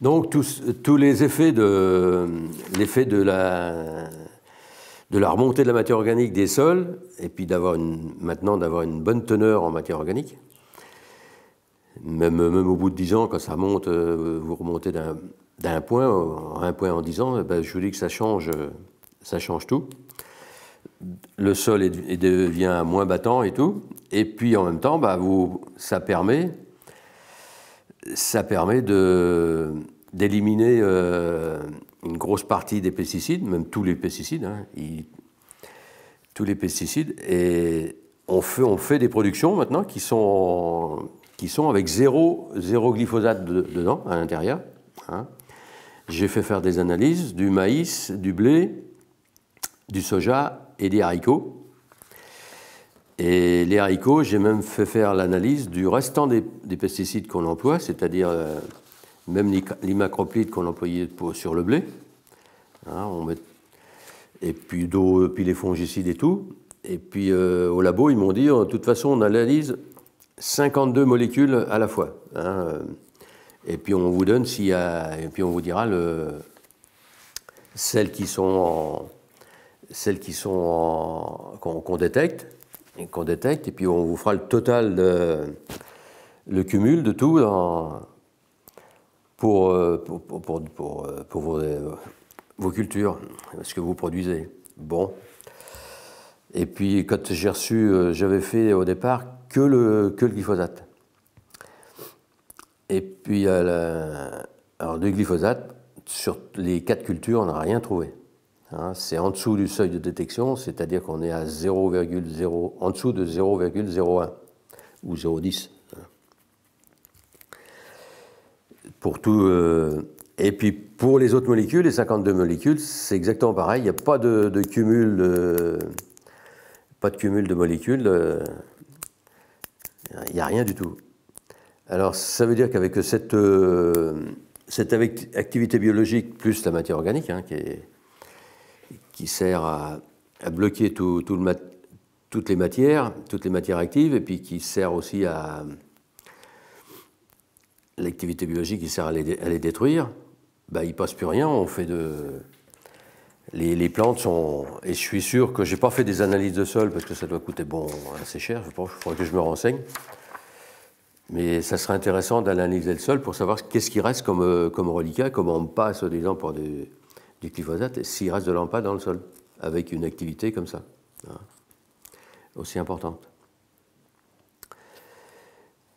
Donc tous, les effets de l'effet de la de la remontée de la matière organique des sols et puis d'avoir maintenant d'avoir une bonne teneur en matière organique. Même, même au bout de 10 ans, quand ça monte, euh, vous remontez d'un point, un point en 10 ans, eh ben, je vous dis que ça change, ça change tout. Le sol devient moins battant et tout. Et puis en même temps, bah, vous, ça permet ça permet d'éliminer euh, une grosse partie des pesticides, même tous les pesticides. Hein. tous les pesticides. Et on fait, des productions maintenant qui sont, avec zéro, glyphosate dedans, à l'intérieur. Hein. J'ai fait faire des analyses du maïs, du blé, du soja et des haricots. Et les haricots, j'ai même fait faire l'analyse du restant des, pesticides qu'on emploie, c'est-à-dire euh, même l'imacroplite qu'on employait sur le blé. Hein, et puis, d'eau, puis les fongicides et tout. Et puis euh, au labo, ils m'ont dit, oh, de toute façon, on analyse 52 molécules à la fois. Hein, euh. et puis on vous donne s'il Et puis on vous dira le... celles qui sont celles qui sont qu'on détecte qu'on détecte, et puis on vous fera le total, de, le cumul de tout euh, pour, pour, pour, pour euh, euh, vos, cultures, ce que vous produisez. Bon. Et puis quand j'ai reçu, j'avais fait au départ que le, que le glyphosate. Et puis, alors, du glyphosate, sur les quatre cultures, on n'a rien trouvé. Hein, c'est en dessous du seuil de détection, c'est-à-dire qu'on est à 0,0, en dessous de 0,01 ou 0,10. Hein. Pour tout, euh, et puis pour les autres molécules, les 52 molécules, c'est exactement pareil. Il n'y a pas de, cumul, de, pas de cumul de molécules. Euh, il n'y a rien du tout. Alors ça veut dire qu'avec cette, euh, activité biologique plus la matière organique, hein, qui est qui sert à, bloquer toutes les matières, toutes les matières actives, et puis qui sert aussi à l'activité biologique qui sert à les, détruire, bah, il ne passe plus rien, on fait de... Les, plantes sont... Et je suis sûr que je n'ai pas fait des analyses de sol, parce que ça doit coûter bon, assez cher, je pense, il faudrait que je me renseigne. Mais ça serait intéressant d'analyser le sol pour savoir qu'est-ce qui reste comme, euh, comme reliquat, comment on passe, disons, pour des, du glyphosate s'il reste de l'AMPA dans le sol, avec une activité comme ça, hein, aussi importante.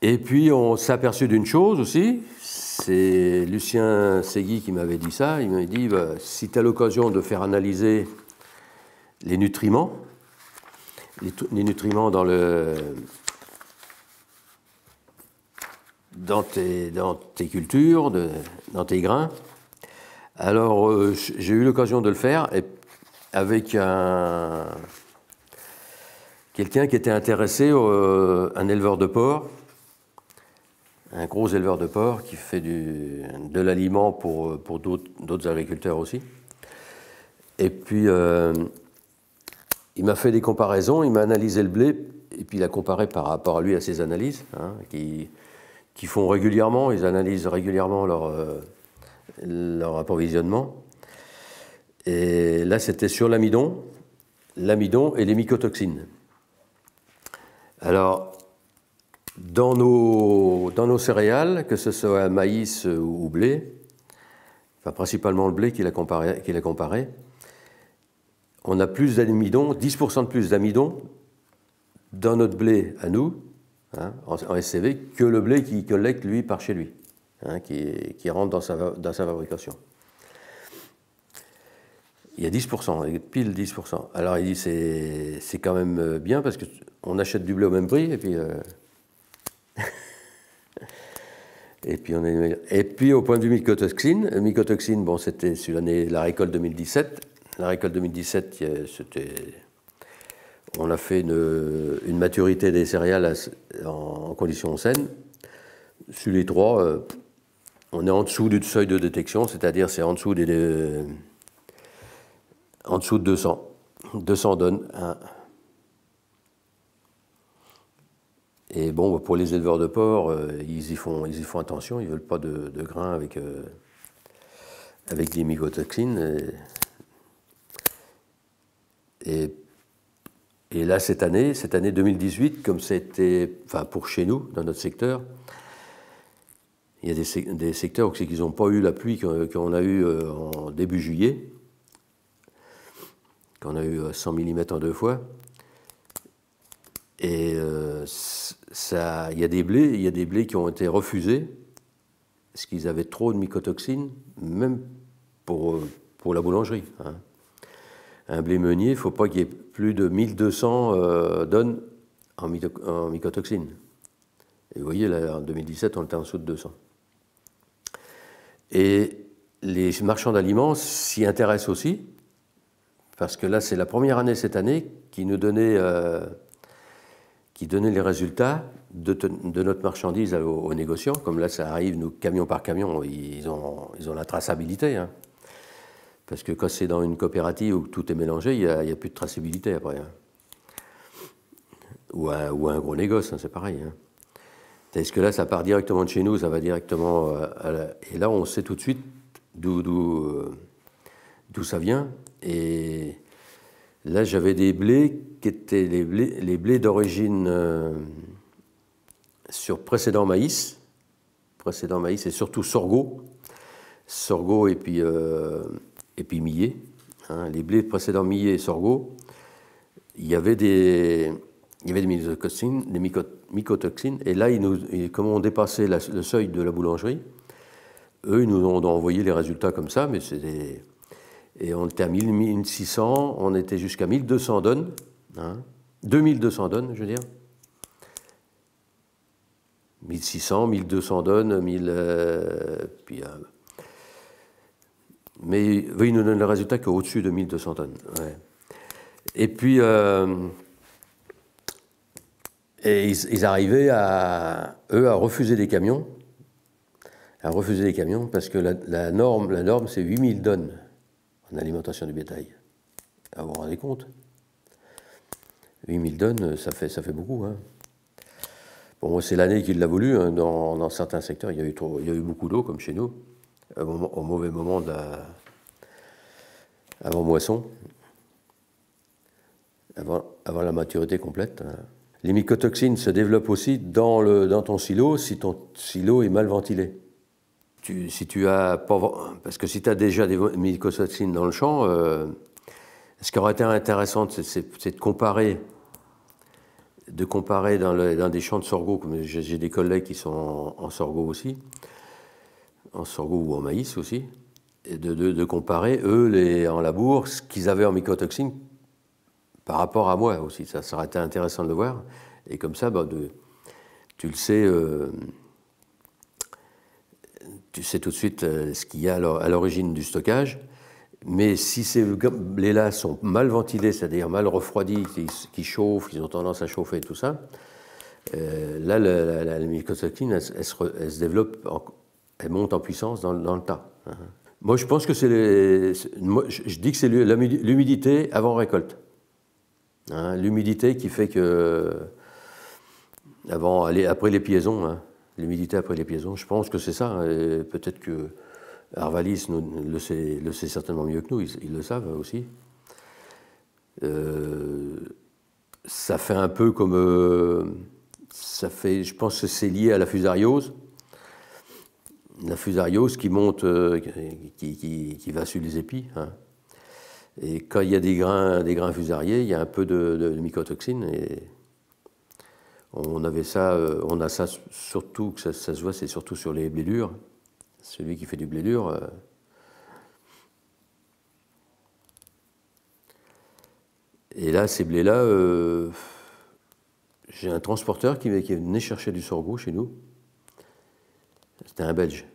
Et puis on s'aperçut d'une chose aussi, c'est Lucien Segui qui m'avait dit ça, il m'avait dit, bah, si tu as l'occasion de faire analyser les nutriments, les, nutriments dans le, dans tes, cultures, dans tes grains, alors, euh, j'ai eu l'occasion de le faire avec quelqu'un qui était intéressé, euh, un éleveur de porc, un gros éleveur de porc qui fait de l'aliment pour, d'autres agriculteurs aussi. Et puis, euh, il m'a fait des comparaisons, il m'a analysé le blé, et puis il a comparé par rapport à lui à ses analyses, hein, qui, qui font régulièrement, ils analysent régulièrement leur leur approvisionnement. Et là, c'était sur l'amidon, l'amidon et les mycotoxines. Alors, dans nos, dans nos céréales, que ce soit maïs ou blé, enfin principalement le blé qu'il a comparé, qu'il a comparé on a plus d'amidon, 10% de plus d'amidon dans notre blé à nous, hein, en, en, SCV, que le blé qui collecte lui par chez lui. Hein, qui, qui, rentre dans sa, dans sa fabrication. Il y a 10%, pile 10%. Alors il dit c'est quand même euh, bien parce qu'on achète du blé au même prix et puis. Euh, et, puis on est... et puis au point de vue mycotoxine, euh, mycotoxine bon, c'était sur l'année, la récolte 2017. La récolte 2017, c'était. On a fait une, maturité des céréales en, conditions saines. Sur les trois, on est en dessous du seuil de détection, c'est-à-dire c'est en dessous des, en dessous de 200. 200 donne Et bon, bah, pour les éleveurs de porc, euh, ils y font, ils font attention, ils ne veulent pas de, grains avec, euh, avec des mycotoxines. Et, là, cette année, cette année 2018, comme c'était, enfin pour chez nous, dans notre secteur, il y a des, secteurs où c'est qu'ils n'ont pas eu la pluie qu'on a eu euh, en début juillet, qu'on a eu 100 euh, mm en deux fois. Et euh, ça, il y a des blés, il y a des blés qui ont été refusés parce qu'ils avaient trop de mycotoxines, même pour, pour la boulangerie. Hein. Un blé meunier, il ne faut pas qu'il y ait plus de 1200 euh, donnes en, mycotoxines. Et vous voyez, là, en 2017, on était en dessous de 200. Et les marchands d'aliments s'y intéressent aussi, parce que là, c'est la première année cette année qui nous donnait, euh, qui donnait les résultats de, notre marchandise aux, négociants. Comme là, ça arrive, nous, camion par camion, ils ont, la traçabilité. Hein. Parce que quand c'est dans une coopérative où tout est mélangé, il n'y a, plus de traçabilité après. Hein. Ou, un, gros négoce, hein, c'est pareil. Est-ce que là, ça part directement de chez nous, ça va directement. Euh, à Et là, on sait tout de suite euh, d'où ça vient. Et là, j'avais des blés qui étaient les blés, les blés d'origine euh, sur précédent maïs, précédent maïs et surtout sorgho, sorgho et puis, et puis millet. Hein. les blés précédents millet et sorgho, il y avait des il y avait des mycotoxines, et là, nous, comme on dépassait le seuil de la boulangerie, eux, ils nous ont envoyé les résultats comme ça, mais c'était. Et on était à 1600, on était jusqu'à 1200 donnes, hein, 2200 donnes, je veux dire. 1600, 1200 donnes, 1000. puis, euh, mais ils nous donnent le résultat qu'au-dessus de 1200 tonnes. Et puis. Euh, et ils, arrivaient à, eux, à refuser des camions, à refuser des camions, parce que la, norme, la norme c'est 8000 tonnes en alimentation du bétail. Ah, vous vous rendez compte 8000 tonnes, ça fait, ça fait beaucoup. Hein. Bon, c'est l'année qu'il l'a voulu. Hein, dans, certains secteurs, il y a eu, beaucoup d'eau, comme chez nous, au, mauvais moment avant moisson, avant, la maturité complète. Hein. Les mycotoxines se développent aussi dans, le, dans ton silo si ton silo est mal ventilé. si tu as, parce que si tu as déjà des mycotoxines dans le champ, euh, ce qui aurait été intéressant, c'est de comparer de comparer dans, des champs de sorgho, j'ai des collègues qui sont en, sorgho aussi, en sorgho ou en maïs aussi, et de, comparer, eux, les, en labour, ce qu'ils avaient en mycotoxines par rapport à moi aussi. Ça, ça aurait été intéressant de le voir. Et comme ça, bah, de, tu le sais, euh, tu sais tout de suite euh, ce qu'il y a à l'origine du stockage. Mais si ces blés-là sont mal ventilés, c'est-à-dire mal refroidis, qui chauffent, ils ont tendance à chauffer et tout ça, euh, là, la, la, elle, se, développe, elle monte en puissance dans, le tas. Hein. Moi, je pense que c'est. je dis que c'est l'humidité avant récolte. Hein, l'humidité qui fait que, avant, après les piaisons, hein, l'humidité après les piaisons, je pense que c'est ça. Hein, peut-être que Arvalis le, sait, le, sait, certainement mieux que nous, ils, le savent aussi. Euh, ça fait un peu comme. Euh, ça fait, je pense que c'est lié à la fusariose. La fusariose qui monte, euh, qui, va sur les épis. Et quand il y a des grains, des grains fusariés, il y a un peu de, de, mycotoxine. Et on avait ça, euh, on a ça surtout, ça, se voit, c'est surtout sur les blés durs. Celui qui fait du blé dur. Euh, et là, ces blés-là, euh, j'ai un transporteur qui, qui est chercher du sorgho chez nous. C'était un Belge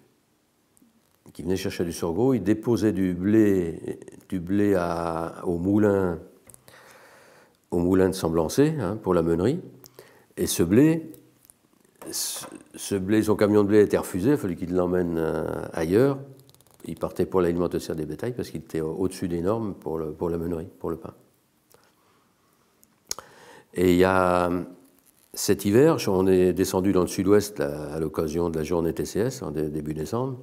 qui venait chercher du sorgho, il déposait du blé, du blé au, moulin, au moulin de Semblancé hein, pour la meunerie. Et ce blé, ce blé, son camion de blé était refusé, il fallait qu'il l'emmène euh, ailleurs. Il partait pour l'alimentation des bétails parce qu'il était au-dessus des normes pour, pour la meunerie, pour le pain. Et il y a cet hiver, on est descendu dans le sud-ouest à l'occasion de la journée TCS en début décembre.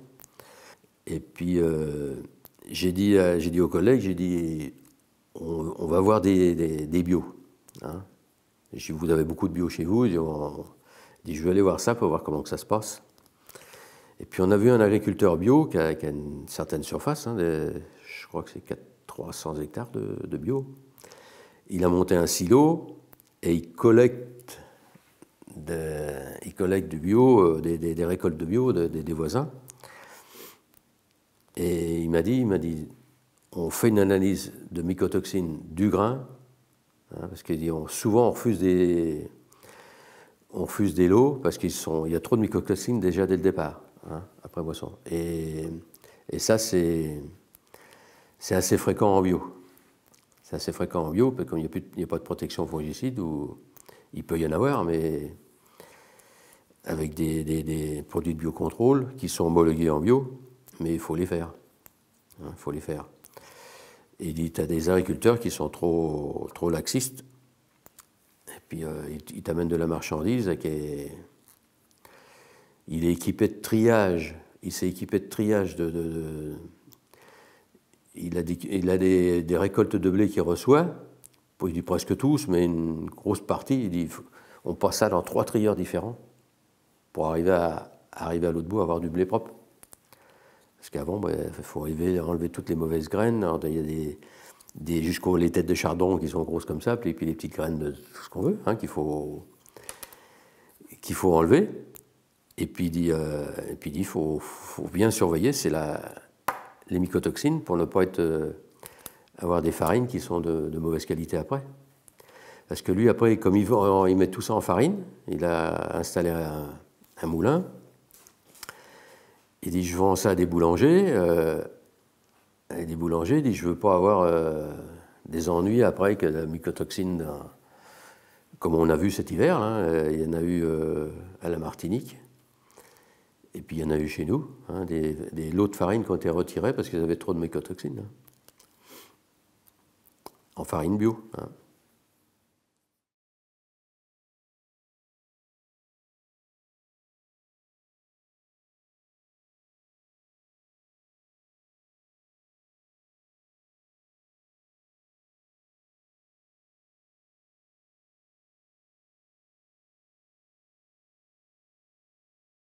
Et puis, euh, j'ai dit, euh, dit aux collègues, j'ai dit, on, va voir des, des, hein. vous avez beaucoup de bio chez vous. Je je vais aller voir ça pour voir comment que ça se passe. Et puis on a vu un agriculteur bio qui a, une certaine surface, hein, je crois que c'est 300 hectares de, de, bio. Il a monté un silo et il collecte, il collecte du bio, euh, des, des, des récoltes de bio des voisins. Et il m'a dit, il m'a dit, on fait une analyse de mycotoxines du grain, hein, parce qu'ils souvent on refuse des, lots parce qu'ils sont, il y a trop de mycotoxines déjà dès le départ, hein, après boisson. Et, ça c'est, assez fréquent en bio. C'est assez fréquent en bio, parce qu'il n'y a, pas de protection fongicide, ou il peut y en avoir, mais avec des produits de biocontrôle qui sont homologués en bio, mais il faut les faire. Il hein, faut les faire. il dit, tu as des agriculteurs qui sont trop, trop laxistes, et puis euh, il t'amène de la marchandise qui est... Il est équipé de triage, il s'est équipé de triage, de, il a, des, récoltes de blé qu'il reçoit, il dit presque tous, mais une grosse partie, il dit, on passe ça dans trois trieurs différents pour arriver à, arriver à l'autre bout, avoir du blé propre qu'avant, bah, il faut arriver à enlever toutes les mauvaises graines. Alors, il y a des, jusqu'aux les têtes de chardon qui sont grosses comme ça, puis, puis les petites graines de tout ce qu'on veut, hein, qu'il faut, qu'il faut enlever. Et puis il dit, euh, il faut, bien surveiller, c'est les mycotoxines pour ne pas être, euh, avoir des farines qui sont de, mauvaise qualité après. Parce que lui, après, comme il, met tout ça en farine, il a installé un moulin, il dit, je vends ça à des boulangers. Euh, et des boulangers, disent, dit, je veux pas avoir euh, des ennuis après que la mycotoxine, comme on a vu cet hiver, euh, il y en a eu à la Martinique. Et puis il y en a eu chez nous, hein, des, lots de farine qui ont été retirés parce qu'ils avaient trop de mycotoxine, hein. En farine bio. Hein.